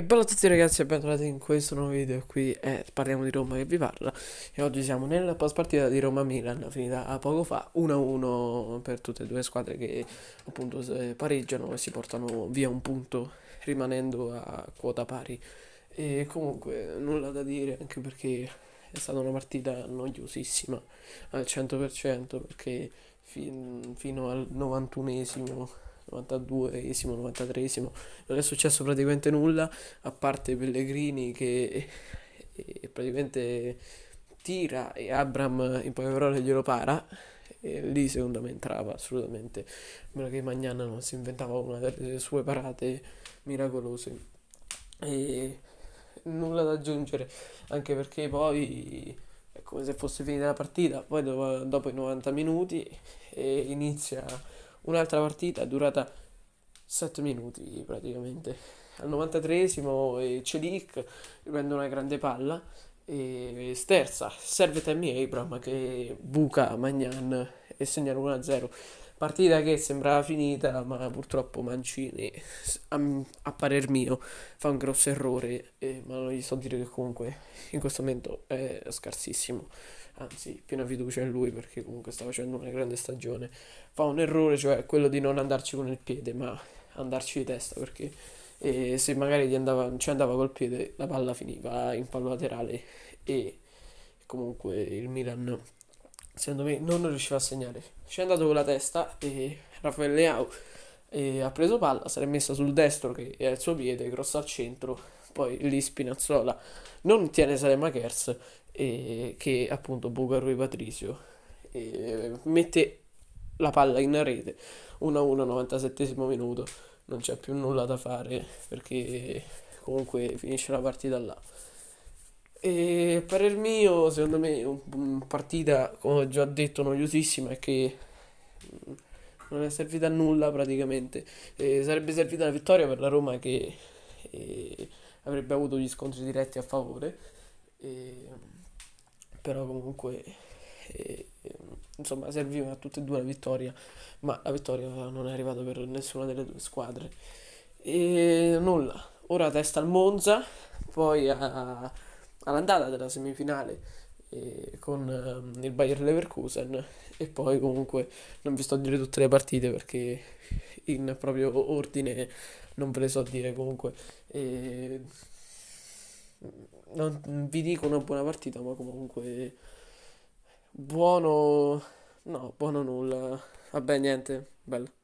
E bello a tutti ragazzi e bentornati in questo nuovo video qui eh, parliamo di Roma che vi parla e oggi siamo nella post partita di Roma-Milan finita poco fa 1-1 per tutte e due squadre che appunto pareggiano e si portano via un punto rimanendo a quota pari e comunque nulla da dire anche perché è stata una partita noiosissima al 100% perché fin, fino al 91esimo 92esimo, 93esimo, non è successo praticamente nulla, a parte Pellegrini che e eh, eh, praticamente tira e Abram in poche parole glielo para e lì secondo me entrava assolutamente a meno che Magnana non si inventava una delle sue parate miracolose e nulla da aggiungere anche perché poi è come se fosse finita la partita poi dopo, dopo i 90 minuti inizia un'altra partita durata 7 minuti praticamente. Al 93esimo eh, Celic prende una grande palla e sterza, serve Tammy Abram che buca Magnan e segna l'1-0. Partita che sembrava finita, ma purtroppo Mancini, a, a parer mio, fa un grosso errore, eh, ma non gli so dire che comunque in questo momento è scarsissimo, anzi piena fiducia in lui perché comunque sta facendo una grande stagione. Fa un errore, cioè quello di non andarci con il piede, ma andarci di testa perché eh, se magari andava, ci andava col piede la palla finiva in palo laterale e comunque il Milan secondo me non riusciva a segnare. Ci è andato con la testa e Raffaele Leao e ha preso palla, si è messa sul destro che è il suo piede, grosso al centro, poi lì Spinazzola non tiene Salema Kers e, che appunto buca Rui Patricio e mette la palla in rete 1-1 97 minuto, non c'è più nulla da fare perché comunque finisce la partita là. E il mio, secondo me, una partita, come ho già detto, noiosissima è che mm, non è servita a nulla praticamente. E sarebbe servita la vittoria per la Roma che e, avrebbe avuto gli scontri diretti a favore. E, però comunque e, insomma serviva a tutte e due la vittoria, ma la vittoria non è arrivata per nessuna delle due squadre. E nulla, ora testa al Monza, poi a all'andata della semifinale eh, con ehm, il Bayer Leverkusen e poi comunque non vi sto a dire tutte le partite perché in proprio ordine non ve le so dire comunque eh, non vi dico una buona partita ma comunque buono no buono nulla vabbè niente bello